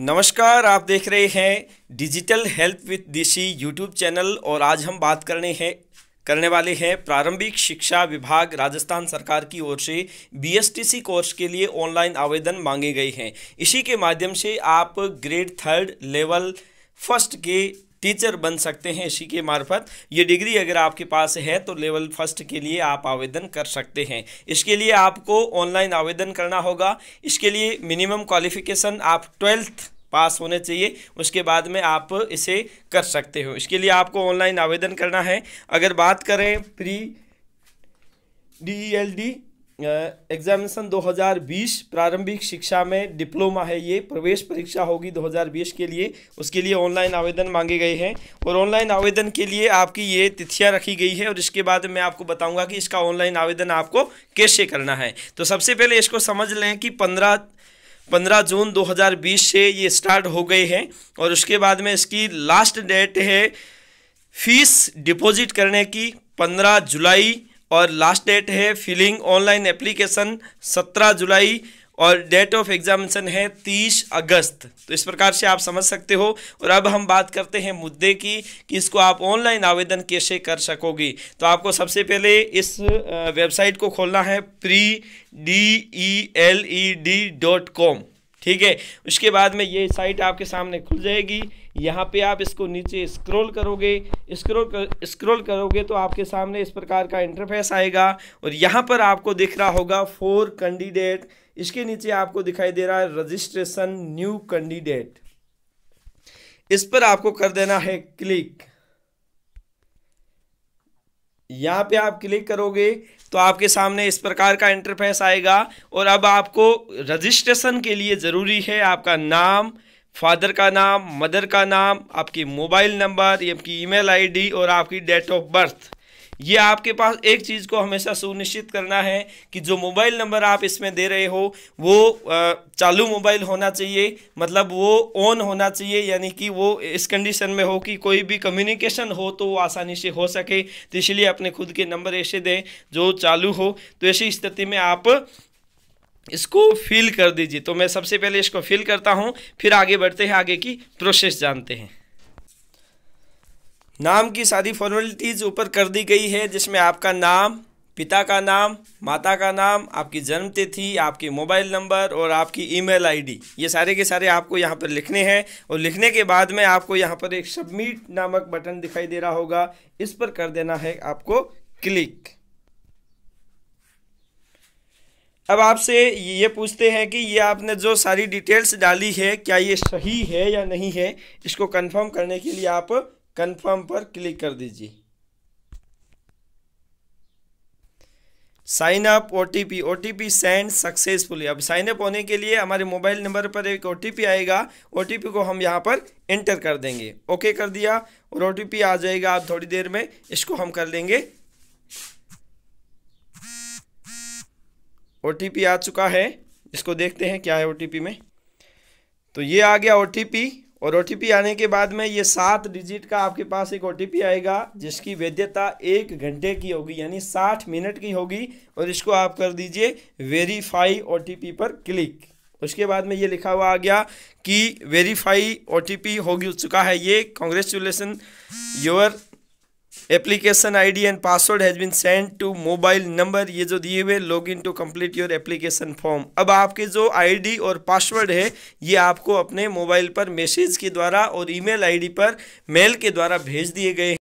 नमस्कार आप देख रहे हैं digital health with desi YouTube channel और आज हम बात करने हैं करने वाले हैं प्रारंभिक शिक्षा विभाग राजस्थान सरकार की ओर से बीएसटीसी कोर्स के लिए ऑनलाइन आवेदन मांगे गए हैं इसी के माध्यम से आप ग्रेड थर्ड लेवल फर्स्ट के टीचर बन सकते हैं इसी के मार्फत ये डिग्री अगर आपके पास है तो लेवल फर्स्ट के लिए आप आवेदन कर सकते हैं इसके लिए आपको ऑनलाइन आवेदन करना होगा इसके लिए मिनिमम क्वालिफिकेशन आप ट्वेल्थ पास होने चाहिए उसके बाद में आप इसे कर सकते हो इसके लिए आपको ऑनलाइन आवेदन करना है अगर बात करें pre D L D examination 2020 प्रारंभिक शिक्षा में डिप्लोमा है ये प्रवेश परीक्षा होगी 2020 के लिए उसके लिए ऑनलाइन आवेदन मांगे गए हैं और ऑनलाइन आवेदन के लिए आपकी ये तिथियां रखी गई है और इसके बाद मैं आपको बताऊंगा कि इसका ऑनलाइन आवेदन आपको कैसे करना है तो सबसे पहले इसको समझ लें कि पंद्रह पंद्रह जून 2020 से ये स्टार्ट हो गए हैं और उसके बाद में इसकी लास्ट डेट है फीस डिपॉजिट करने की पंद्रह जुलाई और लास्ट डेट है फिलिंग ऑनलाइन एप्लीकेशन सत्रह जुलाई और डेट ऑफ एग्जामिनेशन है तीस अगस्त तो इस प्रकार से आप समझ सकते हो और अब हम बात करते हैं मुद्दे की कि इसको आप ऑनलाइन आवेदन कैसे कर सकोगे तो आपको सबसे पहले इस वेबसाइट को खोलना है pre D E L E D dot com ठीक है उसके बाद में ये साइट आपके सामने खुल जाएगी यहाँ पे आप इसको नीचे स्क्रॉल करोगे स्क्रॉल कर स्क्रॉल करोगे तो आपके सामने इस प्रकार का इंटरफेस आएगा और यहाँ पर आपको दिख रहा होगा फोर कैंडिडेट इसके नीचे आपको दिखाई दे रहा है रजिस्ट्रेशन न्यू कैंडिडेट इस पर आपको कर देना है क्लिक यहाँ पे आप क्लिक करोगे तो आपके सामने इस प्रकार का इंटरफेस आएगा और अब आपको रजिस्ट्रेशन के लिए ज़रूरी है आपका नाम फादर का नाम मदर का नाम आपकी मोबाइल नंबर आपकी ईमेल आईडी और आपकी डेट ऑफ बर्थ ये आपके पास एक चीज़ को हमेशा सुनिश्चित करना है कि जो मोबाइल नंबर आप इसमें दे रहे हो वो चालू मोबाइल होना चाहिए मतलब वो ऑन होना चाहिए यानी कि वो इस कंडीशन में हो कि कोई भी कम्युनिकेशन हो तो वो आसानी से हो सके तो इसलिए अपने खुद के नंबर ऐसे दें जो चालू हो तो ऐसी स्थिति में आप इसको फिल कर दीजिए तो मैं सबसे पहले इसको फिल करता हूँ फिर आगे बढ़ते हैं आगे की प्रोसेस जानते हैं नाम की सारी फॉर्मेलिटीज़ ऊपर कर दी गई है जिसमें आपका नाम पिता का नाम माता का नाम आपकी जन्म तिथि आपके मोबाइल नंबर और आपकी ईमेल आईडी ये सारे के सारे आपको यहाँ पर लिखने हैं और लिखने के बाद में आपको यहाँ पर एक सबमिट नामक बटन दिखाई दे रहा होगा इस पर कर देना है आपको क्लिक अब आपसे ये पूछते हैं कि ये आपने जो सारी डिटेल्स डाली है क्या ये सही है या नहीं है इसको कंफर्म करने के लिए आप कंफर्म पर क्लिक कर दीजिए sign up O T P O T P send successfully अब साइन अप होने के लिए हमारे मोबाइल नंबर पर एक ओ टी पी आएगा ओ टी पी को हम यहाँ पर एंटर कर देंगे ओके कर दिया और ओ टी पी आ जाएगा आप थोड़ी देर में इसको हम कर लेंगे ओ टी पी आ चुका है इसको देखते हैं क्या है ओ टी पी में तो ये आ गया ओ टी पी और ओ आने के बाद में ये सात डिजिट का आपके पास एक ओ आएगा जिसकी वैधता एक घंटे की होगी यानी साठ मिनट की होगी और इसको आप कर दीजिए वेरीफाई ओ पर क्लिक उसके बाद में ये लिखा हुआ आ गया कि वेरीफाई ओ टी पी हो चुका है ये congratulation your application D and password has been send to mobile number ये जो दिए हुए log in to complete your application form अब आपके जो आई और पासवर्ड है ये आपको अपने मोबाइल पर मैसेज के द्वारा और ईमेल आईडी पर मेल के द्वारा भेज दिए गए